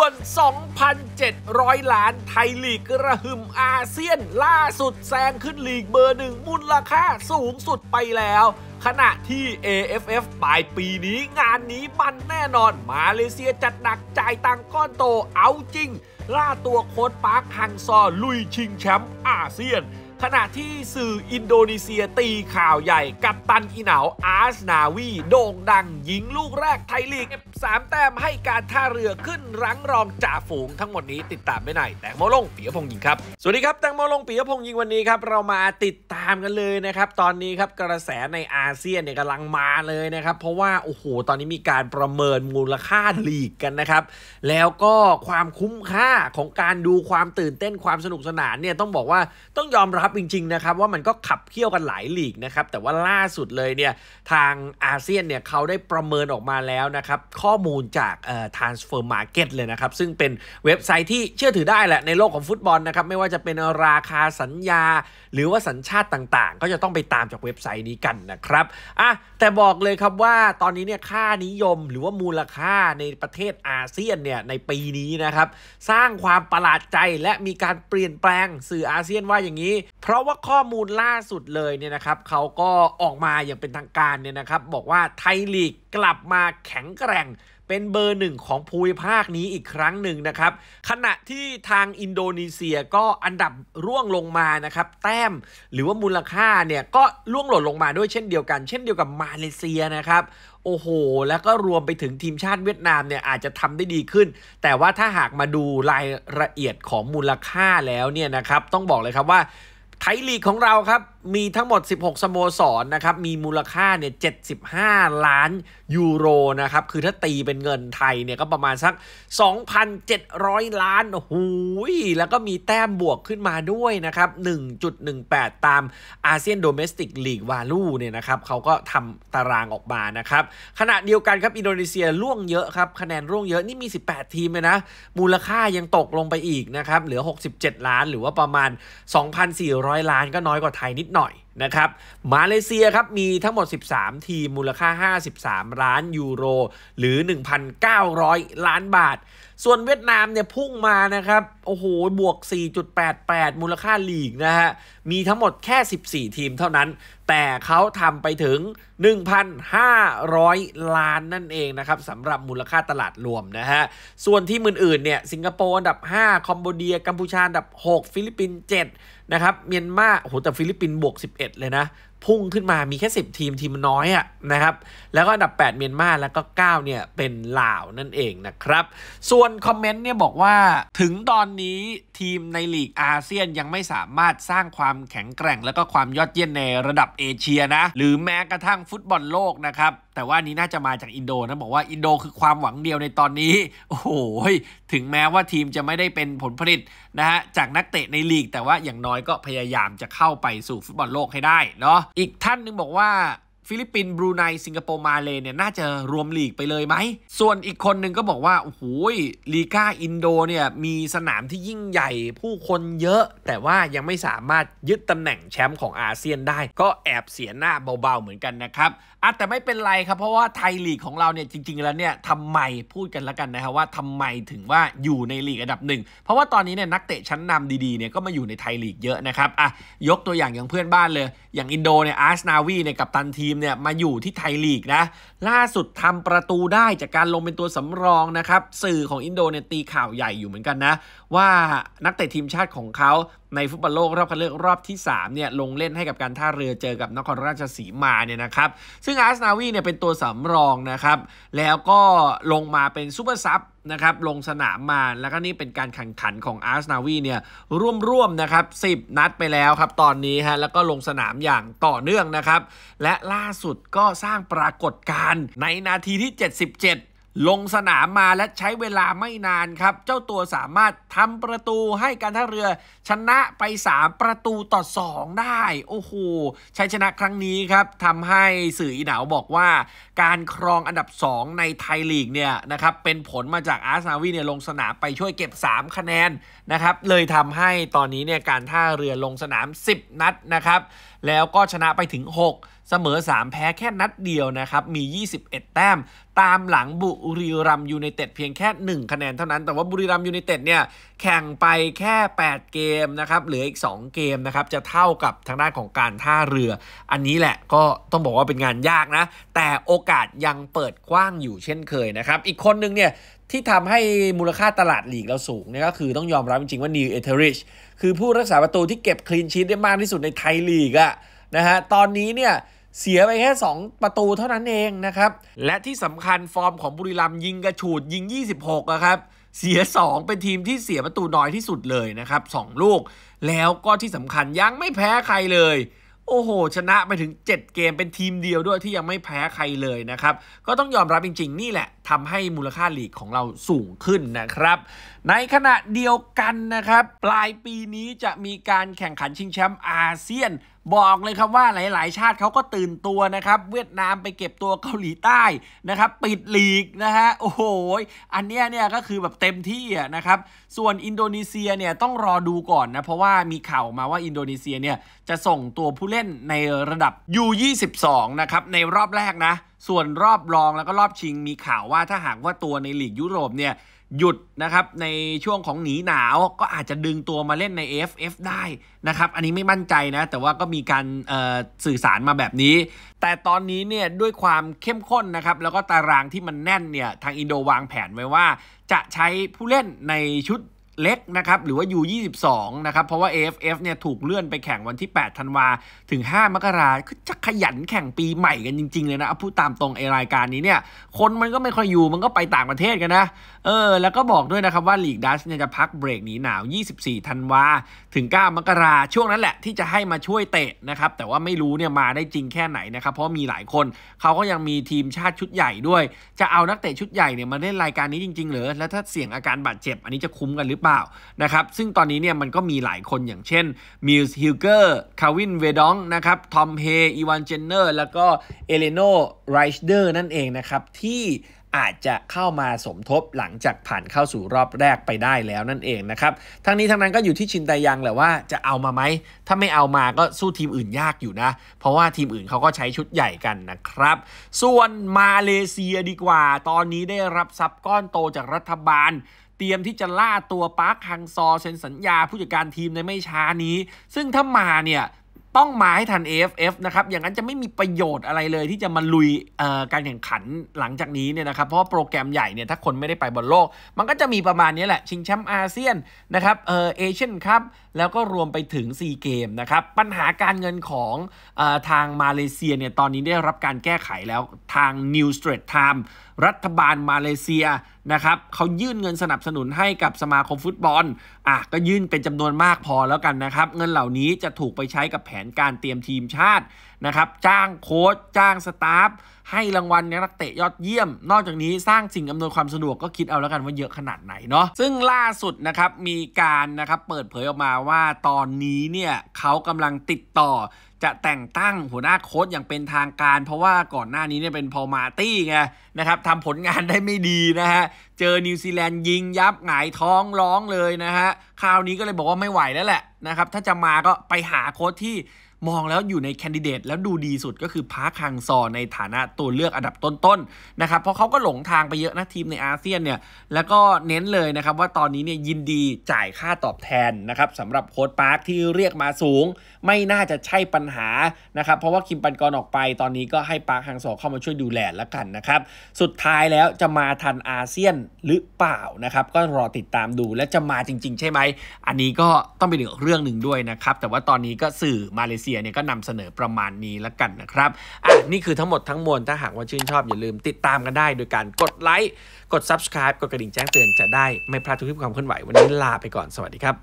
วน2,700 ล้านไทยลีกกระหึ่มอาเซียน ล่าสุดแซงขึ้นลีกเบอร์หนึ่งมูลค่าสูงสุดไปแล้ว ขณะที่ AFF ปลายปีนี้งานนี้มันแน่นอน มาเลเซียจัดหนักจ่ายตังก้อนโตเอาจริง ล่าตัวโค้ดปาร์คฮังซอลุยชิงแชมป์อาเซียนขณะที่สื่ออินโดนีเซียตีข่าวใหญ่กัปตันอีหนาวอาร์สนาวี โด่งดังยิงลูกแรกไทยลีกสามแต้มให้การท่าเรือขึ้นรั้งรองจ่าฝูงทั้งหมดนี้ ติดตามได้ในแตงโมลงปียพงยิงครับ สวัสดีครับแตงโมลงปียพงยิงวันนี้ครับเรามาติดตามกันเลยนะครับตอนนี้ครับกระแสในอาเซียนเนี่ยกำลังมาเลยนะครับ เพราะว่าโอ้โหตอนนี้มีการประเมินมูลค่าลีกกันนะครับ แล้วก็ความคุ้มค่าของการดูความตื่นเต้นความสนุกสนานเนี่ยต้องบอกว่าต้องยอมรับรับจริงๆนะครับว่ามันก็ขับเคี่ยวกันหลายหลีกนะครับ แต่ว่าล่าสุดเลยเนี่ยทางอาเซียนเนี่ยเขาได้ประเมินออกมาแล้วนะครับ ข้อมูลจากเอ่อ transfer market เลยนะครับ ซึ่งเป็นเว็บไซต์ที่เชื่อถือได้แหละ ในโลกของฟุตบอลนะครับ ไม่ว่าจะเป็นราคาสัญญา หรือว่าสัญชาติต่างๆ ก็จะต้องไปตามจากเว็บไซต์นี้กันนะครับอ่ะแต่บอกเลยครับว่าตอนนี้เนี่ยค่านิยมหรือว่ามูลค่าในประเทศอาเซียนเนี่ยในปีนี้นะครับสร้างความประหลาดใจและมีการเปลี่ยนแปลงสื่ออาเซียนว่าอย่างนี้เพราะว่าข้อมูลล่าสุดเลยเนี่ยนะครับเขาก็ออกมาอย่างเป็นทางการเนี่ยนะครับบอกว่าไทยลีกกลับมาแข็งแกร่งเป็นเบอร์หนึ่งของภูมิภาคนี้อีกครั้งหนึ่งนะครับ ขณะที่ทางอินโดนีเซียก็อันดับร่วงลงมานะครับ แต้มหรือว่ามูลค่าเนี่ย ก็ร่วงหล่นลงมาด้วยเช่นเดียวกัน เช่นเดียวกับมาเลเซียนะครับ โอ้โห แล้วก็รวมไปถึงทีมชาติเวียดนามเนี่ยอาจจะทำได้ดีขึ้น แต่ว่าถ้าหากมาดูรายละเอียดของมูลค่าแล้วเนี่ยนะครับต้องบอกเลยครับว่าไทยลีกของเราครับมีทั้งหมด 16 สโมสรนนะครับ มีมูลค่าเนี่ย 75 ล้านยูโรนะครับ คือถ้าตีเป็นเงินไทยเนี่ยก็ประมาณสัก 2,700 ล้าน โอ้โหแล้วก็มีแต้มบวกขึ้นมาด้วยนะครับ 1.18 ตามอาเซียนโดเมสติกลีกวาลูเนี่ยนะครับ เขาก็ทำตารางออกมานะครับ ขณะเดียวกันครับอินโดนีเซียล่วงเยอะครับ คะแนนร่วงเยอะนี่มี 18 ทีมเลยนะมูลค่ายังตกลงไปอีกนะครับเหลือ 67 ล้าน หรือว่าประมาณ 2,400 100ล้านก็น้อยกว่าไทยนิดหน่อยนะครับ มาเลเซียครับมีทั้งหมด 13 ทีม มูลค่า 53ล้านยูโร หรือ 1,900 ล้านบาทส่วนเวียดนามเนี่ยพุ่งมานะครับโอ้โหบวก 4.88 มูลค่าลีกนะฮะ มีทั้งหมดแค่ 14 ทีมเท่านั้น แต่เขาทำไปถึง 1,500 ล้านนั่นเองนะครับสำหรับมูลค่าตลาดรวมนะฮะ ส่วนที่มือื่นเนี่ย สิงคโปร์อันดับ 5 คอมโบเดียกัมพูชาอันดับ 6 ฟิลิปปินส์7นะครับเมียนมาโอ้โหแต่ฟิลิปปินส์บวก 11 เลยนะพุ่งขึ้นมามีแค่ 10 ทีม ทีมน้อยอะนะครับ แล้วก็อันดับ 8 เมียนมา แล้วก็ 9เนี่ยเป็นลาวนั่นเองนะครับ ส่วนคอมเมนต์เนี่ยบอกว่าถึงตอนนี้ทีมในลีกอาเซียนยังไม่สามารถสร้างความแข็งแกร่งและก็ความยอดเยี่ยมในระดับเอเชียนะ หรือแม้กระทั่งฟุตบอลโลกนะครับแต่ว่านี้น่าจะมาจากอินโดนะบอกว่าอินโดคือความหวังเดียวในตอนนี้ โอ้โห ถึงแม้ว่าทีมจะไม่ได้เป็นผลผลิตนะฮะ จากนักเตะในลีกแต่ว่าอย่างน้อยก็พยายามจะเข้าไปสู่ฟุตบอลโลกให้ได้เนาะอีกท่านนึงบอกว่าฟิลิปปินส์บรูไนสิงคโปร์มาเลเนี่ยน่าจะรวมลีกไปเลยไหม ส่วนอีกคนหนึ่งก็บอกว่าโอ้โหลีกาอินโดเนี่ยมีสนามที่ยิ่งใหญ่ผู้คนเยอะ แต่ว่ายังไม่สามารถยึดตำแหน่งแชมป์ของอาเซียนได้ ก็แอบเสียหน้าเบาๆ เหมือนกันนะครับอ่ะแต่ไม่เป็นไรครับ เพราะว่าไทยลีกของเราเนี่ยจริงๆแล้วเนี่ยทำไมพูดกันแล้วกันนะครับว่าทำไมถึงว่าอยู่ในลีกอันดับหนึ่งเพราะว่าตอนนี้เนี่ยนักเตะชั้นนำดีๆเนี่ยก็มาอยู่ในไทยลีกเยอะนะครับอ่ะยกตัวอย่างอย่างเพื่อนบ้านเลย อย่างอินโดเนี่ยอาร์สนาวีเนี่ยกับตันทีมเนี่ยมาอยู่ที่ไทยลีกนะล่าสุดทำประตูได้จากการลงเป็นตัวสำรองนะครับสื่อของอินโดเนียตีข่าวใหญ่อยู่เหมือนกันนะว่านักเตะทีมชาติของเขาในฟุตบอลโลกรอบคัดเลือกรอบที่3เนี่ยลงเล่นให้กับการท่าเรือเจอกับนครราชสีมาเนี่ยนะครับซึ่งอาร์สนาวีเนี่ยเป็นตัวสำรองนะครับแล้วก็ลงมาเป็นซูเปอร์ซับนะครับลงสนามมาแล้วก็นี่เป็นการแข่งขันของอาร์สนาวีเนี่ยร่วมๆนะครับ10 นัดไปแล้วครับตอนนี้ฮะแล้วก็ลงสนามอย่างต่อเนื่องนะครับและล่าสุดก็สร้างปรากฏการณ์ในนาทีที่ 77ลงสนามมาและใช้เวลาไม่นาน ครับ เจ้าตัวสามารถทำประตูให้การท่าเรือชนะไป 3 ประตูต่อ 2 ได้ โอ้โหชัยชนะครั้งนี้ครับทำให้สื่ออีหนาวบอกว่า การครองอันดับ 2 ในไทยลีกเนี่ยนะครับเป็นผลมาจากอาร์ซาวีเนี่ยลงสนามไปช่วยเก็บ 3 คะแนนนะครับเลยทำให้ตอนนี้เนี่ยการท่าเรือลงสนาม 10 นัดนะครับแล้วก็ชนะไปถึง 6เสมอ 3 แพ้แค่นัดเดียวนะครับ มี 21 แต้มตามหลังบุรีรัมยูไนเต็ดเพียงแค่1คะแนนเท่านั้น แต่ว่าบุรีรัมยูไนเต็ดเนี่ยแข่งไปแค่ 8 เกมนะครับ เหลืออีก 2 เกมนะครับจะเท่ากับทางด้านของการท่าเรือ อันนี้แหละก็ต้องบอกว่าเป็นงานยากนะ แต่โอกาสยังเปิดกว้างอยู่เช่นเคยนะครับ อีกคนนึงเนี่ยที่ทำให้มูลค่าตลาดลีกเราสูงเนี่ยก็คือต้องยอมรับจริงๆว่านิวเอเทอริชคือผู้รักษาประตูที่เก็บคลีนชีตได้มากที่สุดในไทยลีกอะนะฮะ ตอนนี้เนี่ยเสียไปแค่ 2ประตูเท่านั้นเองนะครับ และที่สำคัญฟอร์มของบุรีรัมยิงกระฉูดยิง 26นะครับ เสีย 2 เป็นทีมที่เสียประตูน้อยที่สุดเลยนะครับ 2 ลูก แล้วก็ที่สำคัญยังไม่แพ้ใครเลย โอ้โห ชนะไปถึง 7 เกมเป็นทีมเดียวด้วยที่ยังไม่แพ้ใครเลยนะครับ ก็ต้องยอมรับจริงๆนี่แหละทำให้มูลค่าหลีกของเราสูงขึ้นนะครับ ในขณะเดียวกันนะครับปลายปีนี้จะมีการแข่งขันชิงแชมป์อาเซียน บอกเลยครับว่าหลาย ๆ ชาติเขาก็ตื่นตัวนะครับ เวียดนามไปเก็บตัวเกาหลีใต้นะครับปิดลีกนะฮะโอ้โหอันเนี้ยเนี่ยก็คือแบบเต็มที่นะครับส่วนอินโดนีเซียเนี่ยต้องรอดูก่อนนะเพราะว่ามีข่าวมาว่าอินโดนีเซียเนี่ยจะส่งตัวผู้เล่นในระดับ U22 นะครับในรอบแรกนะส่วนรอบรองแล้วก็รอบชิงมีข่าวว่าถ้าหากว่าตัวในลีกยุโรปเนี่ยหยุดนะครับในช่วงของหนีหนาวก็อาจจะดึงตัวมาเล่นใน AFF ได้นะครับอันนี้ไม่มั่นใจนะแต่ว่าก็มีการสื่อสารมาแบบนี้ แต่ตอนนี้เนี่ยด้วยความเข้มข้นนะครับแล้วก็ตารางที่มันแน่นเนี่ยทางอินโดวางแผนไว้ว่า จะใช้ผู้เล่นในชุดเล็กนะครับหรือว่า U22 นะครับ เพราะว่า AFF เนี่ยถูกเลื่อนไปแข่งวันที่ 8 ธันวา ถึง 5 มกราคือจะขยันแข่งปีใหม่กันจริง ๆเลยนะพูดตามตรงไอรายการนี้เนี่ย คนมันก็ไม่ค่อยอยู่มันก็ไปต่างประเทศกันนะ เออ แล้วก็บอกด้วยนะครับว่าลีกดัชเนี่ยจะพักเบรกหนีหนาว 24 ธันวา ถึง 9 มกราช่วงนั้นแหละที่จะให้มาช่วยเตะนะครับแต่ว่าไม่รู้เนี่ยมาได้จริงแค่ไหนนะครับเพราะมีหลายคนเขาก็ยังมีทีมชาติชุดใหญ่ด้วย จะเอานักเตะชุดใหญ่เนี่ยมาเล่นรายการนี้จริงๆเหรอแล้วถ้าเสี่ยงอาการบาดเจ็บอันนี้จะคุ้มกันหรือเปล่าปล่านะครับซึ่งตอนนี้เนี่ยมันก็มีหลายคนอย่างเช่นมิลส์ฮิลเกอร์คาวินเวดองนะครับทอมเฮอีวานเจนเนอร์แล้วก็เอเลโนไรชเดอร์นั่นเองนะครับที่อาจจะเข้ามาสมทบหลังจากผ่านเข้าสู่รอบแรกไปได้แล้วนั่นเองนะครับทั้งนี้ทั้งนั้นก็อยู่ที่ชินไตยังแหละว่าจะเอามาไหมถ้าไม่เอามาก็สู้ทีมอื่นยากอยู่นะ เพราะว่าทีมอื่นเขาก็ใช้ชุดใหญ่กันนะครับ ส่วนมาเลเซียดีกว่า ตอนนี้ได้รับทรัพย์ก้อนโตจากรัฐบาลเตรียมที่จะล่าตัวปาร์คฮังซอเซ็นสัญญา ผู้จัดการทีมในไม่ช้านี้ ซึ่งถ้ามาเนี่ยต้องมาให้ทัน AFF นะครับ อย่างนั้นจะไม่มีประโยชน์อะไรเลย ที่จะมาลุยการแข่งขันหลังจากนี้เนี่ยนะครับ เพราะโปรแกรมใหญ่เนี่ยถ้าคนไม่ได้ไปบอลโลก มันก็จะมีประมาณนี้แหละชิงแชมป์อาเซียนนะครับเอเอเชียนครับแล้วก็รวมไปถึง 4 เกมนะครับ ปัญหาการเงินของอทางมาเลเซียเนี่ยตอนนี้ได้รับการแก้ไขแล้วทาง New s t r a i t ท Time รัฐบาลมาเลเซียนะครับเขายื่นเงินสนับสนุนให้กับสมาคมฟุตบอลอ่ะก็ยื่นเป็นจำนวนมากพอแล้วกันนะครับเงินเหล่านี้จะถูกไปใช้กับแผนนการเตรียมทีมชาติ นะครับ จ้างโค้ชจ้างสตาฟให้รางวัลนักเตะยอดเยี่ยม นอกจากนี้สร้างสิ่งอำนวยความสะดวกก็คิดเอาแล้วกันว่าเยอะขนาดไหนเนาะซึ่งล่าสุดนะครับ มีการนะครับ เปิดเผยออกมาว่าตอนนี้เนี่ยเขากำลังติดต่อจะแต่งตั้งหัวหน้าโค้ชอย่างเป็นทางการ เพราะว่าก่อนหน้านี้เนี่ยเป็นพอมาตี้ไงนะครับทำผลงานได้ไม่ดีนะฮะ เจอนิวซีแลนด์ยิงยับหงายท้อง ร้องเลยนะฮะ คราวนี้ก็เลยบอกว่าไม่ไหวแล้วแหละนะครับ ถ้าจะมาก็ไปหาโค้ชที่มองแล้วอยู่ในแคนดิเดตแล้วดูดีสุดก็คือพาร์คังซอในฐานะตัวเลือกอันดับต้นๆนะครับ เพราะเขาก็หลงทางไปเยอะนะทีมในอาเซียนเนี่ย แล้วก็เน้นเลยนะครับว่าตอนนี้เนี่ยยินดีจ่ายค่าตอบแทนนะครับสำหรับโค้ดพาร์คที่เรียกมาสูงไม่น่าจะใช่ปัญหานะครับ เพราะว่าคิมปันกรออกไปตอนนี้ก็ให้พาร์คฮังซอเข้ามาช่วยดูแลแล้วกันนะครับสุดท้ายแล้วจะมาทันอาเซียนหรือเปล่านะครับก็รอติดตามดูและจะมาจริง ๆ ใช่ไหมอันนี้ก็ต้องเป็นเรื่องหนึ่งด้วยนะครับแต่ว่าตอนนี้ก็สื่อมาเลเซียซียเนี่ยก็นำเสนอประมาณนี้ละกันนะครับ อ่ะ นี่คือทั้งหมดทั้งมวล ถ้าหากว่าชื่นชอบ อย่าลืมติดตามกันได้ โดยการกดไลค์ กด subscribe กดกระดิ่งแจ้งเตือนจะได้ไม่พลาดทุกคลิปความเคลื่อนไหว วันนี้ลาไปก่อน สวัสดีครับ